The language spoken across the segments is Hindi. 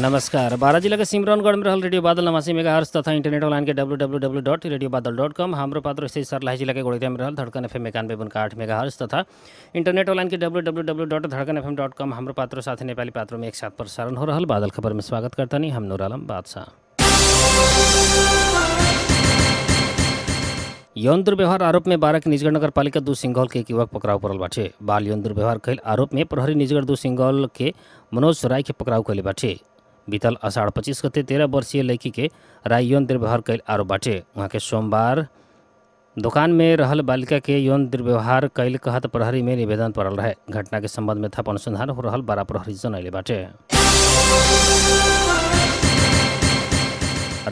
नमस्कार बारह जिला के सिमरनगढ़ में रहल रेडियो बादल नवासी मेगा हर्ष तथा इंटरनेट ऑनलाइन के W W W dot radio Badal dot com हम पात्र स्थित सरलाई जिला के गोड़िया में रहल धड़कन एफ एम इक्यानवे बन आठ मेगा हर्ष तथा इंटरनेट ऑनलाइन के W W W dot Dhadkan F M dot com हमारे पात्र साथ नेपाली पात्रों में एक साथ प्रसारण हो रहा बादल खबर में स्वागत करता नहीं हम आलम बादशाह यौन दुर्व्यवहार आरोप में बारह के निजगढ़ नगर पालिका दू सिंघौल के एक युवक पकड़ाव पड़ल बाटे बाल यौन दुर्व्यवहार कल आरोप में प्रहरी निजगढ़ दू सिंघौल के मनोज सराय के पकड़ाव कैले बाटे बीतल आषाढ़ पच्चीस गते तेरह वर्षीय लड़की के राय यौन दुर्व्यवहार कयल आरोप बाटे वहाँ के सोमवार दुकान में रहल बालिका के यौन दुर्व्यवहार कयल कहत प्रहरी में निवेदन पड़ल रहे घटना के संबंध में थप अनुसंधान हो रहा बड़ा प्रहरी जनैले बाटे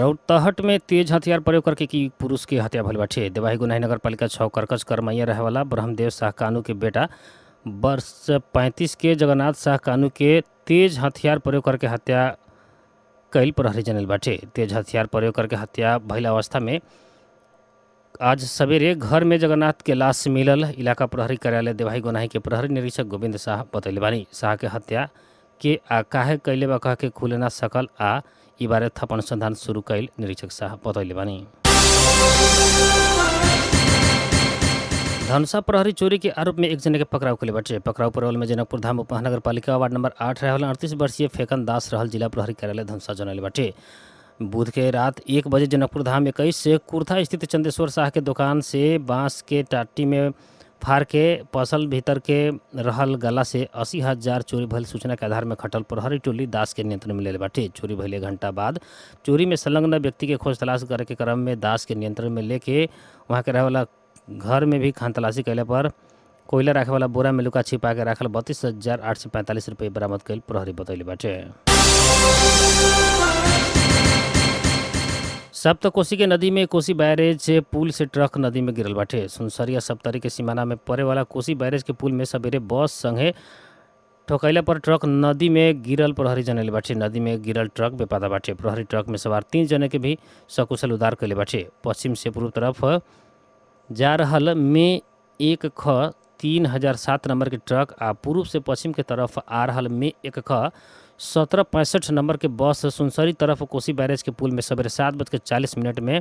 रौतहट में तेज हथियार प्रयोग करके की पुरुष की हत्या भल बाटे देवाही गुनाही नगर पालिका छः करकज करमैया रहे वाला ब्रह्मदेव शाह कानू के बेटा वर्ष पैंतीस के जगन्नाथ शाह कानू के तेज हथियार प्रयोग करके हत्या कैल प्रहरी जनल बाटे तेज हथियार प्रयोग करके हत्या भइल अवस्था में आज सवेरे घर में जगन्नाथ के लाश मिलल इलाका प्रहरी कार्यालय देवाही गोनाही के प्रहरी निरीक्षक गोविंद शाह बतैल बानी शाह के हत्या के आ काहे कैले बा कह के खुले ना सकल आ इ बारे थप अनुसंधान शुरू कैल निरीक्षक शाह बतैल बानी धनसा प्रहरी चोरी के आरोप में एक जने के पकड़ाव के लिए बचे पकड़ाव परवल में जनकपुर धाम महानगर पालिका वार्ड नंबर आठ रहे अड़तीस वर्षीय फेकन दास रहल जिला प्रहरी कार्यालय धनसा जनल बटे बुध के रात एक बजे जनकपुर धाम इक्कीस से कुर्था स्थित चंदेश्वर शाह के दुकान से बांस के टाटी में फाड़ के पसल भीतर के रहल गला से अस्सी हजार चोरी भल सूचना के आधार में खटल प्रहरी टोली दास के नियंत्रण में ले बाटे चोरी भले घंटा बाद चोरी में संलग्न व्यक्ति के खोज तलाश करे के क्रम में दास के नियंत्रण में लेके वहाँ के वाला घर में भी खानतलाशी कैले पर कोयला रखे वाला बोरा में लुका छिपा के रखल बत्तीस हजार आठ सौ पैंतालीस रुपये बरामद कैल प्रहरी बतौले बाटे सप्तकोशी के नदी में कोसी बैरेज पुल से ट्रक नदी में गिरल बाटे सुनसरिया सप्तरी के सीमाना में पड़े वाला कोसी बैरेज के पुल में सवेरे बस संगे ठोकैला पर ट्रक नदी में गिरल प्रहरी जनैले बाटे नदी में गिरल ट्रक बेपादा बाटे प्रहरी ट्रक में सवार तीन जने के भी सकुशल उद्धार कैले बाटे पश्चिम से पूर्व तरफ रहा में एक ख तीन हजार सात नंबर के ट्रक आ पूर्व से पश्चिम के तरफ आ रहा में एक ख सत्रह पैंसठ नंबर के बस सुनसरी तरफ कोसी बैरेज के पुल में सवेरे सात बज के चालीस मिनट में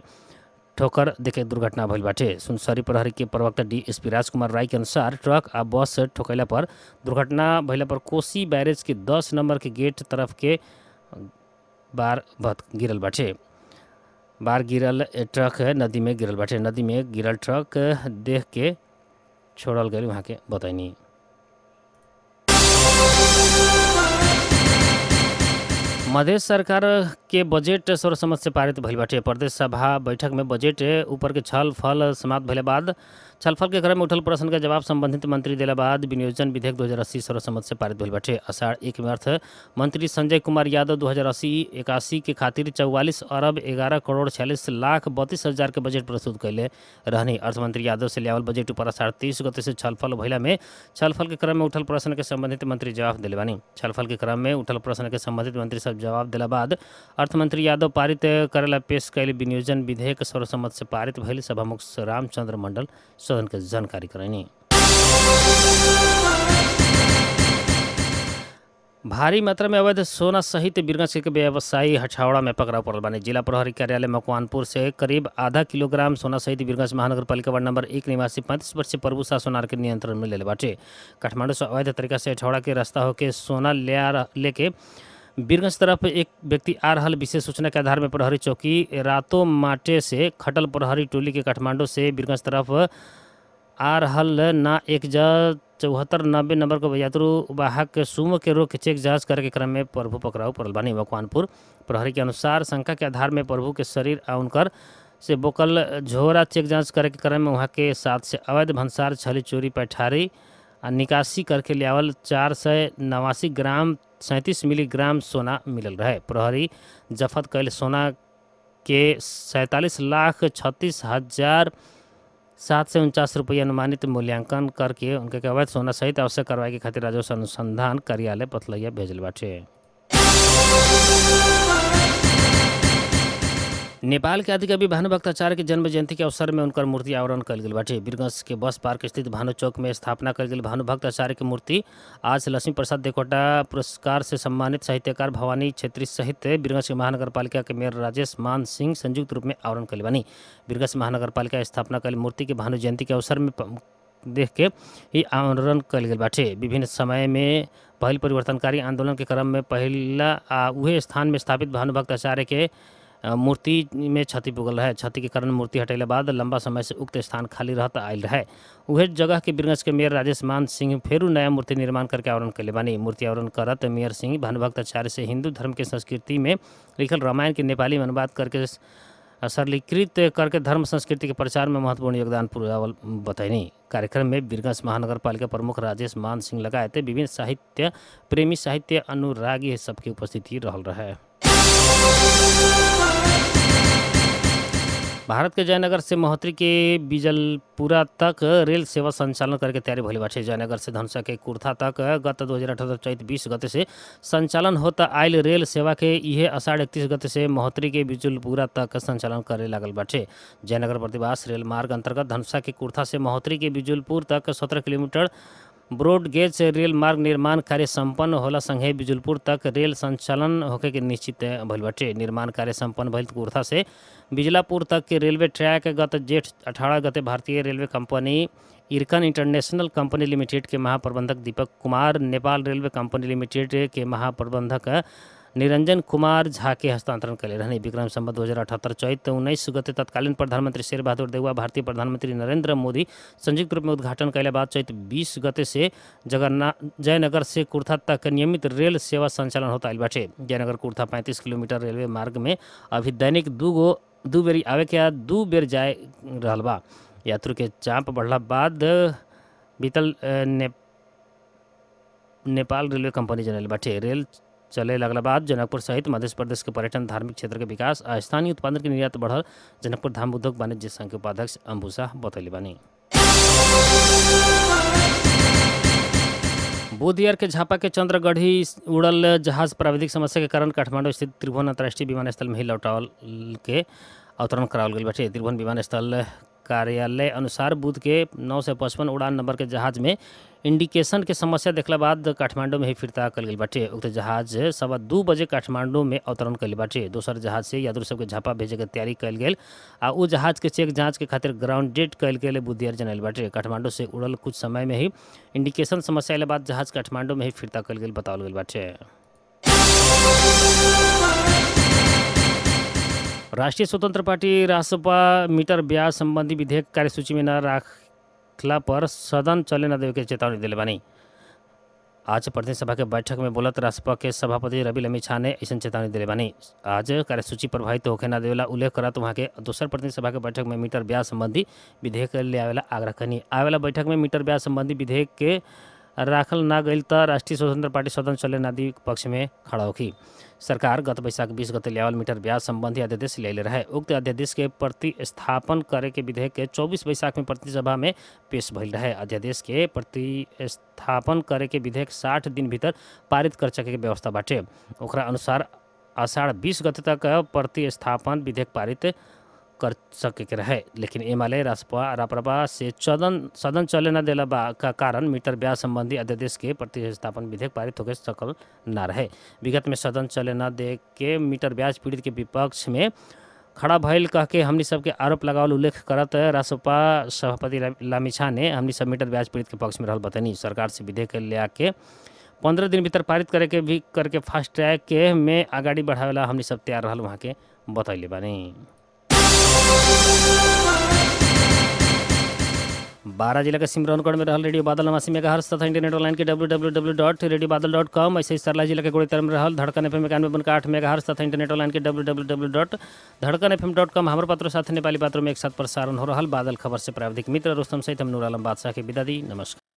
ठोकर देखे दुर्घटना भल बाटे सुनसरी प्रहरी के प्रवक्ता D S P Rajkumar Rai के अनुसार ट्रक आ बस ठोकैला पर दुर्घटना भैया पर कोसी बैरेज के दस नंबर के गेट तरफ के बार भत गिरल बाटे बाहर गिरल ट्रक नदी में गिरल बाटे नदी में गिरल ट्रक देख के छोड़ल गई वहाँ के बतैनी मध्य सरकार के बजट सर्वसम्मत से पारित भइल बाटे प्रदेश सभा बैठक में बजट ऊपर के छल फल समाप्त भइले बाद छलफल के क्रम में उठल प्रश्न के जवाब संबंधित मंत्री देला बाद विनियोजन विधेयक हजार अस्सी सर्वसम्मत से पारित भइल बाटे अषाढ़ एक में अर्थ मंत्री संजय कुमार यादव दो हजार अस्सी इक्यासी के खातिर चौवालीस अरब ग्यारह करोड़ छियालीस लाख बत्तीस हजार के बजट प्रस्तुत कैले रहनी अर्थमंत्री यादव से लियावल बजट पर अषाढ़ तीस गते से छलफल भैया में छलफल के क्रम में उठल प्रश्न के संबंधित मंत्री जवाब दिलवानी छलफल के क्रम में उठल प्रश्न के संबंधित मंत्री सब जवाब दिला बाद अर्थमंत्री यादव पारित करे पेश कैल विनियोजन विधेयक सर्वसम्मत से पारित भइल सभामुख रामचंद्र मंडल सोहन के जानकारी कराइनी भारी मात्रा में अवैध सोना सहित बिरगंज के व्यवसायी हछावड़ा में पकड़ा पड़ल बने जिला प्रहरी कार्यालय मकवानपुर से करीब आधा किलोग्राम सोना सहित बिरगंज महानगर पालिका वार्ड नंबर एक निवासी पैंतीस वर्षीय प्रभुषा सोनार के नियंत्रण में ले बाटे काठमांडू से अवैध तरीका से हछावड़ा के रास्ता होके सोना ले लेके बीरगंज तरफ एक व्यक्ति आ रहा विशेष सूचना के आधार में प्रहरी चौकी रातों माटे से खटल प्रहरी टोली के काठमांडू से बीरगंज तरफ आ रहा ना एक जा चौहत्तर नब्बे नंबर को यात्रु वाहक सुमो के रोग के चेक जांच करे के क्रम में प्रभु पकड़ाऊ पड़ल बानी प्रहरी के अनुसार शंका के आधार में प्रभु के शरीर आ उनकर से बोकल झोरा चेक जांच करे के क्रम में वहाँ के साथ से अवैध भंसार छली चोरी पैठारी आ निकासी करके लियावल चार सौ नवासी ग्राम सैंतीस मिलीग्राम सोना मिलल रहे प्रहरी जफत कैल सोना के सैंतालीस लाख छत्तीस हज़ार सात सौ उनचास रुपये अनुमानित मूल्यांकन करके उनके अवैध सोना सहित आवश्यक कार्रवाई के खातिर राजस्व अनुसंधान कार्यालय पथलैया भेजल बाटे नेपाल के आदिकवि भानु भक्ताचार्य के जन्म जयंती के अवसर में उनकर मूर्ति आवरण कल गेल बाटे बीरगंज के बस पार्क स्थित भानु चौक में स्थापना कल गेल भानु भक्ताचार्य की मूर्ति आज लक्ष्मी प्रसाद देकोटा पुरस्कार से सम्मानित साहित्यकार भवानी छेत्री सहित बीरगंज के महानगर के मेयर राजेश मान सिंह संयुक्त रूप में आवरण कल बानी महानगर पालिका स्थापना कल मूर्ति के भानु जयंती के अवसर में देख के ही आवरण कल गेल बाटे विभिन्न समय में पहल परिवर्तनकारी आंदोलन के क्रम में पहला आ उहे स्थान में स्थापित भानुभक्त के मूर्ति में क्षति पुगल रहे क्षति के कारण मूर्ति हटेला बाद लंबा समय से उक्त स्थान खाली रहते आयल रहे उहे जगह के बिरगंज के मेयर राजेश मान सिंह फेरू नया मूर्ति निर्माण करके आवरण कैले बानी मूर्ति आवरण करत मेयर सिंह भनभक्त आचार्य से हिंदू धर्म के संस्कृति में लिखल रामायण के नेपाली में अनुवाद करके सरलीकृत करके धर्म संस्कृति के प्रचार में महत्वपूर्ण योगदान पुरावल बतैनी कार्यक्रम में बीरगंज महानगर पालिका प्रमुख राजेश मान सिंह लगायत विभिन्न साहित्य प्रेमी साहित्य अनुरागी सबके उपस्थिति रहा रहे भारत के जयनगर से महोत्री के बिजलपुरा तक रेल सेवा संचालन करके तैयारी भइल बाटे जयनगर से धनसा के कुर्था तक गत दो हज़ार अठारह चैत बीस गति से संचालन होता आयल रेल सेवा के इहे अषाढ़ इकतीस गति से महोत्री के बीजलपुरा तक संचालन करे लागल बाटे जयनगर प्रतिवास रेल मार्ग अंतर्गत धनसा के कुर्था से महोत्री के बिजुलपुर तक सत्रह किलोमीटर ब्रॉड गेज से रेल मार्ग निर्माण कार्य संपन्न होला संगे बिजुलपुर तक रेल संचालन होके के निश्चित भइल निर्माण कार्य संपन्न भइल कुर्था से बिजलापुर तक के रेलवे ट्रैक गत जेठ अठारह गते भारतीय railway company Ircon international company limited के महाप्रबंधक Deepak Kumar Nepal railway company limited के महाप्रबंधक निरंजन कुमार झा के हस्तांतरण कले रहने विक्रम संबत दो हज़ार अठहत्तर चौत उन्नीस गते तत्कालीन प्रधानमंत्री शेर बहादुर देवा भारतीय प्रधानमंत्री नरेंद्र मोदी संयुक्त रूप में उद्घाटन कैले बाद चौत बीस गते से जगन्ना जयनगर से कुर्था तक नियमित रेल सेवा संचालन होता बैठे बाटे जयनगर कुर्था पैंतीस किलोमीटर रेलवे मार्ग में अभी दैनिक दू गो दू बेरी आवे के दू बेर जाए रहा बा यात्रु के चाप बढ़ला बाद बीतल ने, नेपाल रेलवे कंपनी जनल बाटे रेल चले लगल बाद जनकपुर सहित मध्य प्रदेश के पर्यटन धार्मिक क्षेत्र के विकास आ स्थानीय उत्पादन के निर्यात बढ़ल जनकपुर धाम उद्योग वाणिज्य संघ के उपाध्यक्ष अंबू शाह बतौली बानी बुधवार के झापा के चंद्रगढ़ी उड़ल जहाज प्राविधिक समस्या के कारण काठमांडू स्थित त्रिभुवन अंतर्राष्ट्रीय विमानस्थल में ही लौटा के अवतरण कराल गई बाटे त्रिभुवन विमानस्थल कार्यालय अनुसार बुध के नौ से पचपन उड़ान नंबर के जहाज में इंडिकेशन के समस्या देखला बाद काठमांडू में ही फिरता कल गई बाटे उक्त जहाज सवा दू बजे काठमांडू में अवतरण कल बाटे दोसर जहाज से यात्रु सबके झापा भेजे के तैयारी कल गया आ उ जहाज के चेक जांच के खातिर ग्राउंड डेट कल गए बुद्धियर जनाइल बाटे काठमांडू से उड़ल कुछ समय में ही इंडिकेशन समस्या अल बाद जहाज काठमांडू में ही फिरता कल गेल बताओ गई बाटे राष्ट्रीय स्वतंत्र पार्टी रासपा मीटर ब्याज संबंधी विधेयक कार्यसूची में न रखला पर सदन चले न देवे के चेतावनी दिले बानी आज प्रदेश सभा के बैठक में बोलत रासपा के सभापति रवि झा ने ऐसा चेतावनी दिले बानी आज कार्यसूची प्रभावित होके न देवेला उल्लेख तो वहाँ के दूसर प्रदेश सभा के बैठक में मीटर ब्याज संबंधी विधेयक ले आवेला आग्रह करनी आवेला बैठक में मीटर ब्याज संबंधी विधेयक के राखल न गई त राष्ट्रीय स्वतंत्र पार्टी सदन नदी पक्ष में खड़ा होगी सरकार गत बैशाख बीस गते लेवल मीटर ब्याज संबंधी अध्यादेश ले रहे उक्त अध्यादेश के प्रतिस्थापन बैशाख में चौबिस सभा में पेश भइल रहे अध्यादेश के प्रतिस्थापन के विधेयक साठ दिन भीतर पारित कर के व्यवस्था बाटे ओकरा अनुसार आषाढ बीस गते तक प्रतिस्थापन विधेयक पारित कर सके रहे लेकिन एमाले रासपा राप्रपा से सदन सदन चले न दिल बा का कारण मीटर ब्याज संबंधी अध्यादेश के प्रतिस्थापन विधेयक पारित होकर सकल न रहे विगत में सदन चले न दे के मीटर ब्याज पीड़ित के विपक्ष में खड़ा भैल कह के हमनी सबके आरोप लगावल उल्लेख करत रासपा सभापति लामिछा ने हमनी सब मीटर ब्याज पीड़ित के पक्ष में रह बतनी सरकार से विधेयक ले आके पंद्रह दिन भीतर पारित करे के भी करके फास्ट ट्रैक के में आगाड़ी बढ़ावेला हमनी सब तैयार रहा वहाँ के बतैले बानी बारह जिला के सिमरनगढ़ में रहल रेडियो बादल नवासी हर्ष तथा इंटरनेट ऑनलाइन के W W W dot radio Badal dot com ऐसे ही सरला जिला के गोड़ेतर में रहल धड़कन एफ एम इक्यानवे बनकर आठ हर्ष तथा इंटरनेट ऑनलाइन के W W W dot Dhadkan F M dot com हमारे पत्रों साथ नेपाली पात्रों में एक साथ प्रसारण हो रहा बादल खबर से प्राविधिक मित्र रोस्तम सहित हम नूर आलम बादशाह के विदा दी नमस्कार